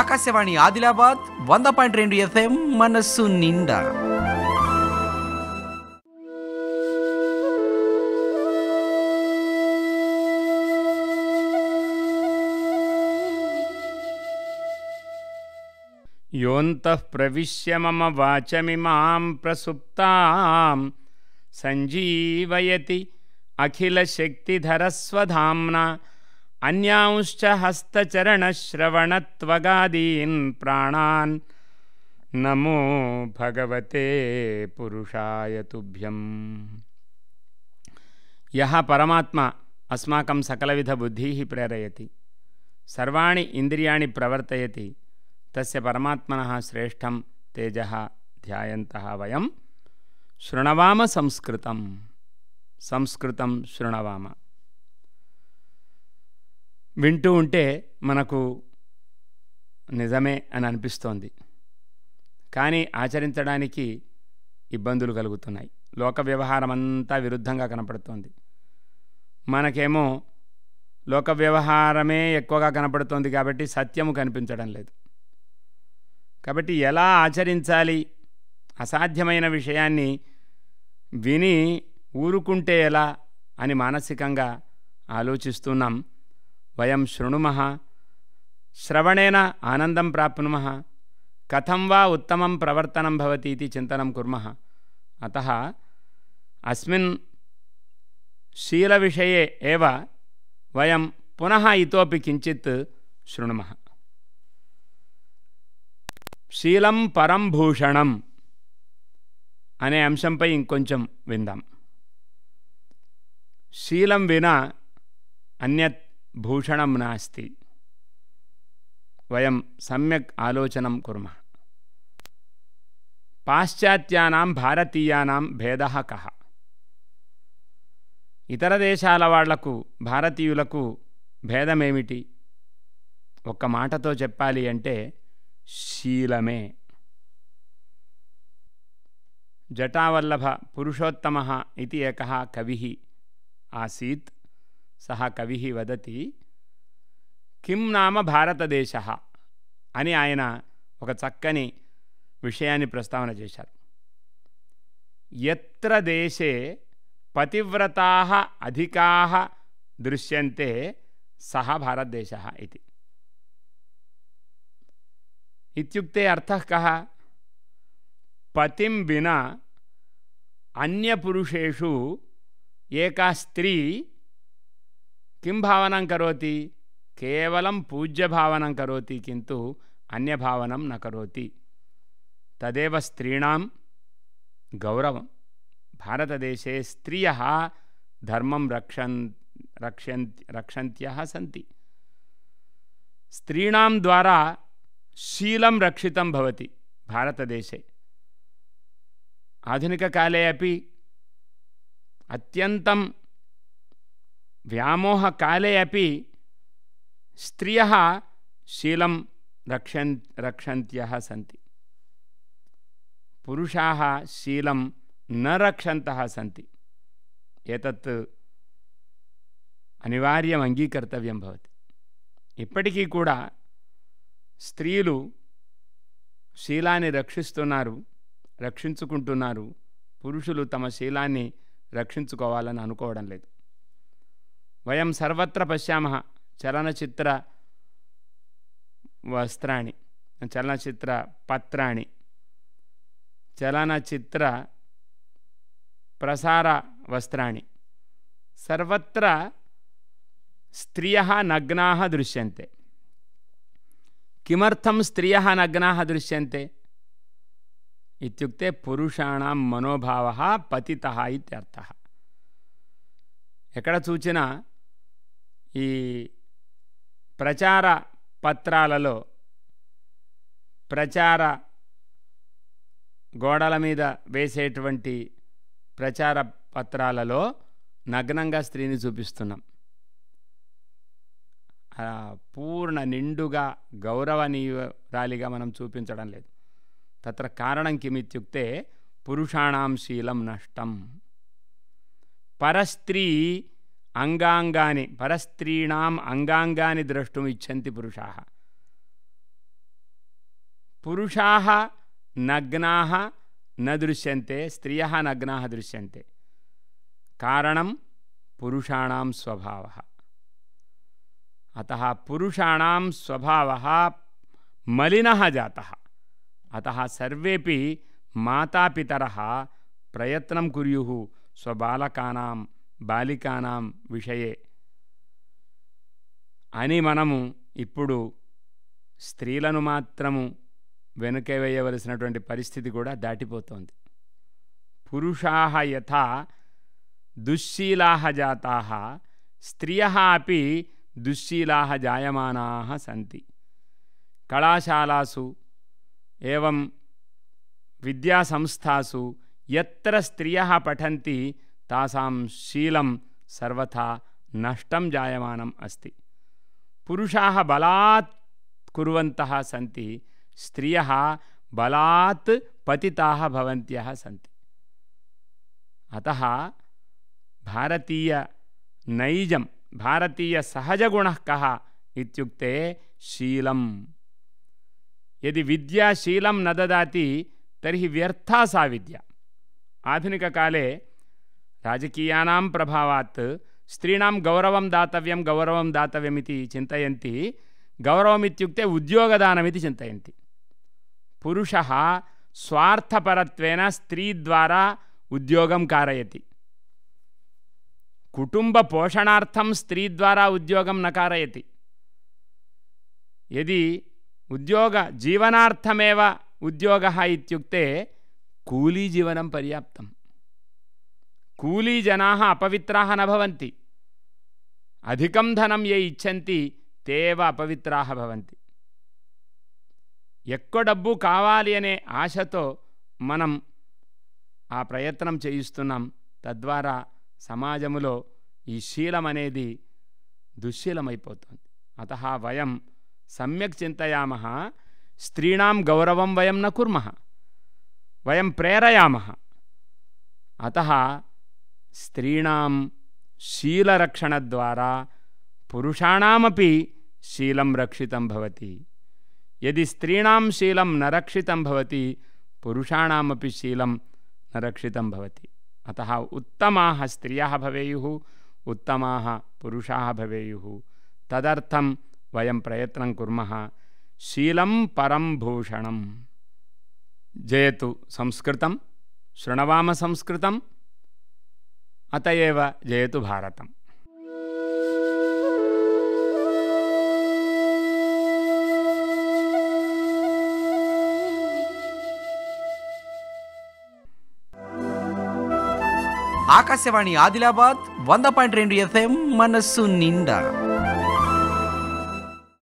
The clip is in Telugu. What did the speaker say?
आकाशवाणी आदिलाबाद వంద పాయింట్ రెండు ఎఫ్ఎం మనస్సు నిండా योऽन्तः प्रविश्य मम वाचमिमां प्रसुप्तां सञ्जीवयति अखिलशक्तिधरस्वधाम्ना अन्यांश्च हस्तचरणश्रवणत्वगादीन् प्राणान् नमो भगवते पुरुषाय तुभ्यम् यः परमात्मा अस्माकं सकलविधबुद्धिः प्रेरयति सर्वाणि इन्द्रियाणि प्रवर्तयति तस्य परमात्मनः श्रेष्ठं तेजः ध्यायन्तः वयं शृणवाम संस्कृतं संस्कृतं शृणवाम వింటూ ఉంటే మనకు నిజమే అని అనిపిస్తోంది కానీ ఆచరించడానికి ఇబ్బందులు కలుగుతున్నాయి లోక వ్యవహారం అంతా విరుద్ధంగా కనపడుతోంది మనకేమో లోక వ్యవహారమే ఎక్కువగా కనపడుతోంది కాబట్టి సత్యము కనిపించడం లేదు కాబట్టి ఎలా ఆచరించాలి అసాధ్యమైన విషయాన్ని విని ఊరుకుంటే ఎలా అని మానసికంగా ఆలోచిస్తున్నాం వయం శృణుమ శ్రవణేన ఆనందం ప్రాప్నుమः కథం వా ఉత్తమం ప్రవర్తనం భవతి ఇది చింతనం కుర్మ అత అస్మిన్ శీల శీలవిషये एव వయం పునః ఇతోపి కించిత్ శృణుమ శీలం పరం భూషణం అనే అంశంపై ఇంకొంచెం విందాం శీలం వినా అన్యత్ భూషణం నాస్తి వయం సమ్యక్ ఆలోచనం కుర్మ పాశ్చాత్యానాం భారతీయానాం భేద కహ ఇతర దేశాల వాళ్లకు భారతీయులకు భేదమేమిటి ఒక్క మాటతో చెప్పాలి అంటే శీలమే జటావల్లభ పురుషోత్తమ ఇది ఏక కవి ఆసీత్ सः कविः वदति కిం నామ భారతదేశ అని ఆయన ఒక చక్కని విషయాన్ని ప్రస్తావన చేశారు ఎత్ర దేశే పతివ్రతా అధికా దృశ్యంతే సహ భారతదేశ ఇది ఇత్యుక్తే అర్థ కः పతిం వినా అన్యపురుషేషు ఏకా స్త్రీ किं भावना करोति केवलं पूज्यभावनां करोति किन्तु अन्यभावनं न करोति तदेव स्त्रीणां गौरवं भारतदेशे स्त्रियः धर्मं रक्षन् रक्ष्यन् रक्षन्त्यः सन्ति स्त्रीणां द्वारा शीलं रक्षित भवति भारतदेशे आधुनिककाले अपि अत्यन्तं వ్యామోహకాలే అపి స్త్రియ శీలం రక్షన్ రక్షంత్య సంతి పురుషా శీలం న రక్షంత సంతి ఏతత్ అనివార్యం అంగీకర్తవ్యం భవతి ఇప్పటికీ కూడా స్త్రీలు శీలాన్ని రక్షిస్తున్నారు రక్షించుకుంటున్నారు పురుషులు తమ శీలాన్ని రక్షించుకోవాలని అనుకోవడం లేదు వయం సర్వత్ర పశ్యామ చలనచిత్ర వస్త్రాన్ని చలనచిత్ర పత్రాన్ని చలనచిత్ర ప్రసార వస్త్రాన్ని సర్వత్ర స్త్రియ నగ్నా దృశ్యంతే కిమర్థం స్త్రియ నగ్నా దృశ్యంతే ఇుక్తే పురుషాణం మనోభావ పతిత ఇత్యర్థ ఎక్కడ చూచినా ఈ ప్రచార పత్రాలలో ప్రచార గోడల మీద వేసేటువంటి ప్రచార పత్రాలలో నగ్నంగా స్త్రీని చూపిస్తున్నాం పూర్ణ నిండుగా గౌరవనీయురాలిగా మనం చూపించడం లేదు తత్ర కారణం కిమిత్యుక్తే పురుషాణం శీలం నష్టం పరస్త్రీ अङ्गाङ्गानि परस्त्रीणाम् अङ्गाङ्गानि द्रष्टुमिच्छन्ति पुरुषाः पुरुषाः नग्नाः न दृश्यन्ते स्त्रियः नग्नाः दृश्यन्ते कारणं पुरुषाणां स्वभावः अतः पुरुषाणां स्वभावः मलिनः जातः अतः सर्वेपि मातापितरः प्रयत्नं कुर्युः स्वबालकानां బాలికానాం విషయే అని మనము ఇప్పుడు స్త్రీలను మాత్రము వెనుక వేయవలసినటువంటి పరిస్థితి కూడా దాటిపోతోంది పురుషాహ యథా దుశ్శీలాహ జాతాహ స్త్రియ అపి దుశ్శీలాహ జాయమానా సంతి కళాశాలాసు ఏవం విద్యాసంస్థాసు ఎత్ర స్త్రియ పఠంతి तासां शीलं सर्वथा नष्टं जायमानम् अस्ति पुरुषाः बलात् कुर्वन्तः सन्ति बलात् पतिताः सी अतः भारतीय नैज भारतीय सहजगुण इत्युक्ते शीलम यदि विद्या शीलं न ददा तरी व्यर्था सा विद्या आधुनिककाले राजकीयानां प्रभावात् स्त्रीणां गौरवं दातव्यं गौरवं दातव्यमिति चिन्तयन्ति गौरवमित्युक्ते उद्योगदानमिति चिन्तयन्ति पुरुषः स्वार्थपरत्वेन स्त्रीद्वारा उद्योगं कारयति कुटुम्बपोषणार्थं स्त्रीद्वारा उद्योगं न कारयति यदि उद्योगजीवनार्थमेव उद्योगः इत्युक्ते कूलीजीवनं पर्याप्तम् కూలీ జనాహ అపవిత్రాహ నభవంతి అధికం ధనం ఏ ఇచ్చంతి తేవ అపవిత్రాహ భవంతి ఎక్కువ డబ్బు కావాలి అనే ఆశతో మనం ఆ ప్రయత్నం చేయిస్తున్నాం తద్వారా సమాజములో ఈ శీలం అనేది దుశ్శీలమైపోతుంది అత వయం సమ్యక్ చింతయామ స్త్రీణం గౌరవం వయం న కుర్మ వయం ప్రేరయామ అత स्त्रीण शीलरक्षण द्वारा పురుషాణమీ शील రక్షితం यदि स्त्रीण शील न रक्षितं भवति पुरुषाणामपि शीलं न रक्षित अतः उत्तमाः स्त्रियः भवेयुः उत्तमाः पुरुषाः भवेयुः तदर्थं वयं प्रयत्नं कुर्मः शीलं परं भूषणं जयतु संस्कृत शृणवाम संस्कृतं అతయవ జయతు భారతం ఆకాశవాణి ఆదిలాబాద్ వంద పాయింట్ రెండు ఎఫ్ఎం మనస్సు నిండా